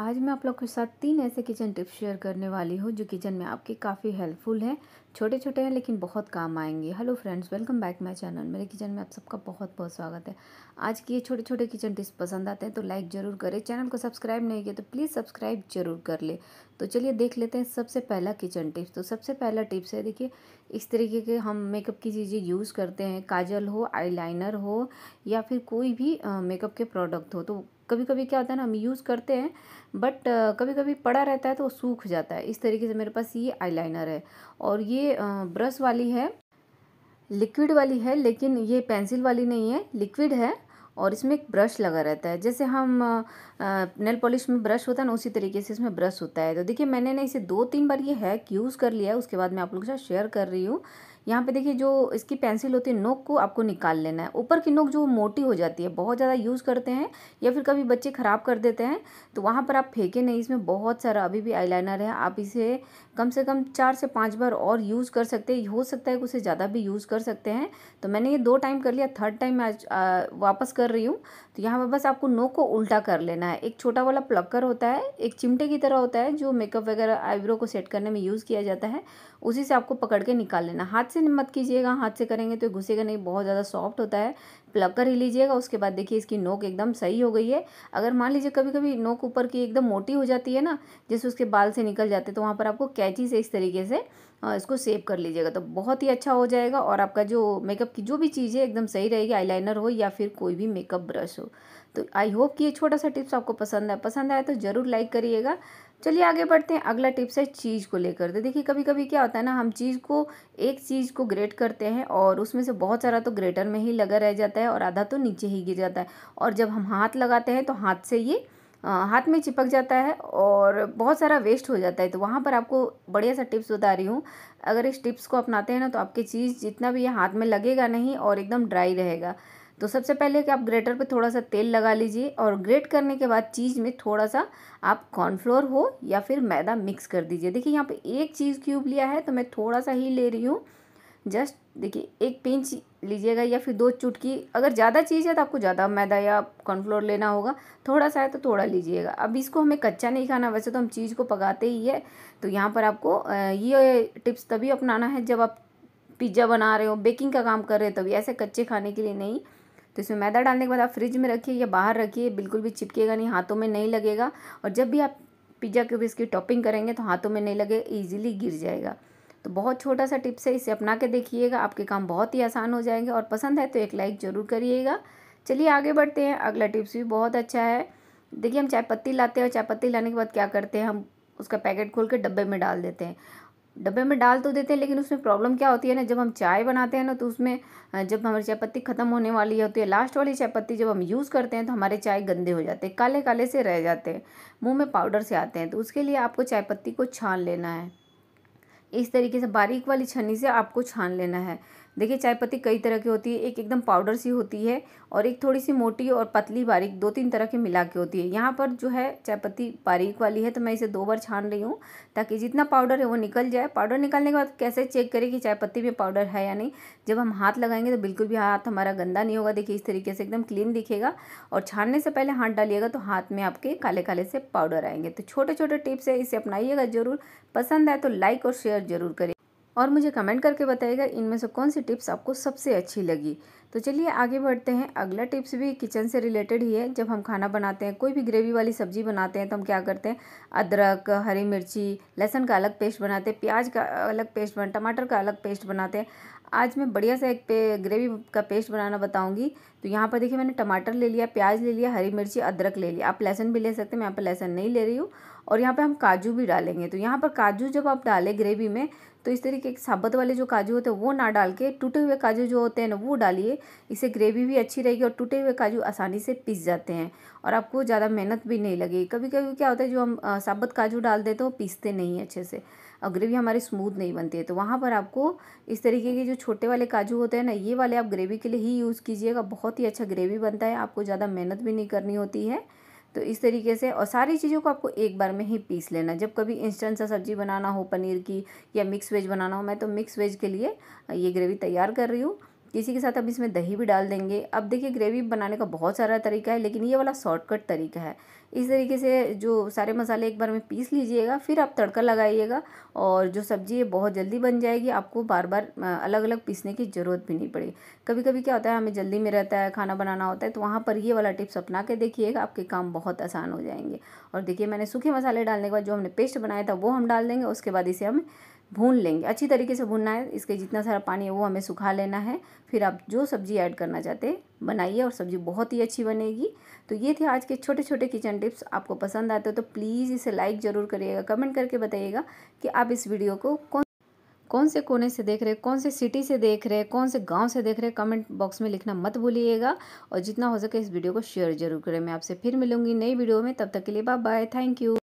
आज मैं आप लोग के साथ तीन ऐसे किचन टिप्स शेयर करने वाली हूँ जो किचन में आपके काफ़ी हेल्पफुल हैं छोटे छोटे हैं लेकिन बहुत काम आएंगे hello friends welcome back my channel मेरे किचन में आप सबका बहुत बहुत स्वागत है आज के ये छोटे छोटे किचन टिप्स पसंद आते हैं तो लाइक ज़रूर करें चैनल को सब्सक्राइब नहीं किया तो प्लीज़ सब्सक्राइब जरूर कर ले तो चलिए देख लेते हैं सबसे पहला किचन टिप्स तो सबसे पहला टिप्स है देखिए इस तरीके के हम मेकअप की चीज़ें यूज़ करते हैं काजल हो आई हो या फिर कोई भी मेकअप के प्रोडक्ट हो तो कभी कभी क्या होता है ना हम यूज़ करते हैं बट कभी कभी पड़ा रहता है तो वो सूख जाता है इस तरीके से मेरे पास ये आईलाइनर है और ये ब्रश वाली है लिक्विड वाली है लेकिन ये पेंसिल वाली नहीं है लिक्विड है और इसमें एक ब्रश लगा रहता है जैसे हम नेल पॉलिश में ब्रश होता है ना उसी तरीके से इसमें ब्रश होता है तो देखिए मैंने ना इसे दो तीन बार ये हैक यूज़ कर लिया है उसके बाद मैं आप लोगों के साथ शेयर कर रही हूँ यहाँ पे देखिए जो इसकी पेंसिल होती है नोक को आपको निकाल लेना है ऊपर की नोक जो मोटी हो जाती है बहुत ज़्यादा यूज़ करते हैं या फिर कभी बच्चे ख़राब कर देते हैं तो वहाँ पर आप फेंके नहीं इसमें बहुत सारा अभी भी लाइनर है आप इसे कम से कम चार से पाँच बार और यूज़ कर सकते हो सकता है कि उसे ज़्यादा भी यूज़ कर सकते हैं तो मैंने ये दो टाइम कर लिया थर्ड टाइम मैं वापस कर रही हूँ तो यहाँ पर बस आपको नोक को उल्टा कर लेना है एक छोटा वाला प्लकर होता है एक चिमटे की तरह होता है जो मेकअप वगैरह आईब्रो को सेट करने में यूज़ किया जाता है उसी से आपको पकड़ के निकाल लेना हाथ से मत कीजिएगा हाथ से करेंगे तो घुसेगा नहीं बहुत ज़्यादा सॉफ्ट होता है प्लग कर ही लीजिएगा उसके बाद देखिए इसकी नोक एकदम सही हो गई है अगर मान लीजिए कभी कभी नोक ऊपर की एकदम मोटी हो जाती है ना जैसे उसके बाल से निकल जाते तो वहाँ पर आपको कैची से इस तरीके से इसको सेव कर लीजिएगा तो बहुत ही अच्छा हो जाएगा और आपका जो मेकअप की जो भी चीज़ है एकदम सही रहेगी आईलाइनर हो या फिर कोई भी मेकअप ब्रश हो तो आई होप कि ये छोटा सा टिप्स आपको पसंद है पसंद आए तो ज़रूर लाइक करिएगा चलिए आगे बढ़ते हैं अगला टिप्स है चीज़ को लेकर तो देखिए कभी कभी क्या होता है ना हम चीज़ को एक चीज़ को ग्रेट करते हैं और उसमें से बहुत सारा तो ग्रेटर में ही लगा रह जाता है और आधा तो नीचे ही गिर जाता है और जब हम हाथ लगाते हैं तो हाथ से ये हाथ में चिपक जाता है और बहुत सारा वेस्ट हो जाता है तो वहाँ पर आपको बढ़िया सा टिप्स बता रही हूँ अगर इस टिप्स को अपनाते हैं ना तो आपकी चीज़ जितना भी ये हाथ में लगेगा नहीं और एकदम ड्राई रहेगा तो सबसे पहले कि आप ग्रेटर पे थोड़ा सा तेल लगा लीजिए और ग्रेट करने के बाद चीज़ में थोड़ा सा आप कॉर्नफ्लोर हो या फिर मैदा मिक्स कर दीजिए देखिए यहाँ पे एक चीज़ क्यूब लिया है तो मैं थोड़ा सा ही ले रही हूँ जस्ट देखिए एक पिंच लीजिएगा या फिर दो चुटकी अगर ज़्यादा चीज़ है तो आपको ज़्यादा मैदा या कॉर्नफ्लोर लेना होगा थोड़ा सा है तो थोड़ा लीजिएगा अब इसको हमें कच्चा नहीं खाना वैसे तो हम चीज़ को पकाते ही है तो यहाँ पर आपको ये टिप्स तभी अपनाना है जब आप पिज्ज़ा बना रहे हो बेकिंग का काम कर रहे हो तभी ऐसे कच्चे खाने के लिए नहीं तो इसमें मैदा डालने के बाद आप फ्रिज में रखिए या बाहर रखिए बिल्कुल भी चिपकेगा नहीं हाथों में नहीं लगेगा और जब भी आप पिज्ज़ा के इसकी टॉपिंग करेंगे तो हाथों में नहीं लगे ईजिली गिर जाएगा तो बहुत छोटा सा टिप्स है इसे अपना के देखिएगा आपके काम बहुत ही आसान हो जाएंगे और पसंद है तो एक लाइक ज़रूर करिएगा चलिए आगे बढ़ते हैं अगला टिप्स भी बहुत अच्छा है देखिए हम चाय पत्ती लाते हैं और चाय पत्ती लाने के बाद क्या करते हैं हम उसका पैकेट खोल के डब्बे में डाल देते हैं डब्बे में डाल तो देते हैं लेकिन उसमें प्रॉब्लम क्या होती है ना जब हम चाय बनाते हैं ना तो उसमें जब हमारी चाय पत्ती ख़त्म होने वाली होती है लास्ट वाली चाय पत्ती जब हम यूज़ करते हैं तो हमारे चाय गंदे हो जाते हैं काले काले से रह जाते हैं मुँह में पाउडर से आते हैं तो उसके लिए आपको चाय पत्ती को छान लेना है इस तरीके से बारीक वाली छन्नी से आपको छान लेना है देखिए चाय पत्ती कई तरह की होती है एक एकदम पाउडर सी होती है और एक थोड़ी सी मोटी और पतली बारीक दो तीन तरह की मिला के होती है यहाँ पर जो है चाय पत्ती बारीक वाली है तो मैं इसे दो बार छान रही हूँ ताकि जितना पाउडर है वो निकल जाए पाउडर निकालने के बाद कैसे चेक करें कि चाय पत्ती में पाउडर है या नहीं जब हम हाथ लगाएंगे तो बिल्कुल भी हाथ हमारा गंदा नहीं होगा देखिए इस तरीके से एकदम क्लीन दिखेगा और छानने से पहले हाथ डालिएगा तो हाथ में आपके काले काले से पाउडर आएंगे तो छोटे छोटे टिप्स है इसे अपनाइएगा ज़रूर पसंद आए तो लाइक और शेयर ज़रूर करें और मुझे कमेंट करके बताइएगा इनमें से कौन सी टिप्स आपको सबसे अच्छी लगी तो चलिए आगे बढ़ते हैं अगला टिप्स भी किचन से रिलेटेड ही है जब हम खाना बनाते हैं कोई भी ग्रेवी वाली सब्जी बनाते हैं तो हम क्या करते हैं अदरक हरी मिर्ची लहसुन का अलग पेस्ट बनाते हैं प्याज का अलग पेस्ट बना टमाटर का अलग पेस्ट बनाते हैं आज मैं बढ़िया सा एक पे ग्रेवी का पेस्ट बनाना बताऊंगी तो यहाँ पर देखिए मैंने टमाटर ले लिया प्याज ले लिया हरी मिर्ची अदरक ले लिया आप लहसुन भी ले सकते हैं मैं यहाँ पर लहसुन नहीं ले रही हूँ और यहाँ पे हम काजू भी डालेंगे तो यहाँ पर काजू जब आप डालें ग्रेवी में तो इस तरीके के साबत वाले जो काजू होते हैं वो ना डाल के टूटे हुए काजू जो होते हैं ना वो डालिए इससे ग्रेवी भी अच्छी रहेगी और टूटे हुए काजू आसानी से पिस जाते हैं और आपको ज़्यादा मेहनत भी नहीं लगेगी कभी कभी क्या होता है जो हम साबत काजू डाल देते तो हैं वो पीसते नहीं अच्छे से और ग्रेवी हमारी स्मूथ नहीं बनती है तो वहाँ पर आपको इस तरीके के जो छोटे वाले काजू होते हैं ना ये वाले आप ग्रेवी के लिए ही यूज़ कीजिएगा बहुत ही अच्छा ग्रेवी बनता है आपको ज़्यादा मेहनत भी नहीं करनी होती है तो इस तरीके से और सारी चीज़ों को आपको एक बार में ही पीस लेना जब कभी इंस्टेंट सा सब्ज़ी बनाना हो पनीर की या मिक्स वेज बनाना हो मैं तो मिक्स वेज के लिए ये ग्रेवी तैयार कर रही हूँ इसी के साथ अब इसमें दही भी डाल देंगे अब देखिए ग्रेवी बनाने का बहुत सारा तरीका है लेकिन ये वाला शॉर्टकट तरीका है इस तरीके से जो सारे मसाले एक बार में पीस लीजिएगा फिर आप तड़का लगाइएगा और जो सब्ज़ी है बहुत जल्दी बन जाएगी आपको बार बार अलग अलग पीसने की ज़रूरत भी नहीं पड़ेगी कभी कभी क्या होता है हमें जल्दी में रहता है खाना बनाना होता है तो वहाँ पर ये वाला टिप्स अपना के देखिएगा आपके काम बहुत आसान हो जाएंगे और देखिए मैंने सूखे मसाले डालने के बाद जो हमने पेस्ट बनाया था वो हम डाल देंगे उसके बाद इसे हमें भून लेंगे अच्छी तरीके से भूनना है इसके जितना सारा पानी है वो हमें सुखा लेना है फिर आप जो सब्ज़ी ऐड करना चाहते बनाइए और सब्ज़ी बहुत ही अच्छी बनेगी तो ये थे आज के छोटे छोटे किचन टिप्स आपको पसंद आते हो तो प्लीज़ इसे लाइक ज़रूर करिएगा कमेंट करके बताइएगा कि आप इस वीडियो को कौन कौन से कोने से देख रहे हैं कौन से सिटी से देख रहे हैं कौन से गांव से देख रहे हैं कमेंट बॉक्स में लिखना मत भूलिएगा और जितना हो सके इस वीडियो को शेयर जरूर करें मैं आपसे फिर मिलूंगी नई वीडियो में तब तक के लिए बाय बाय थैंक यू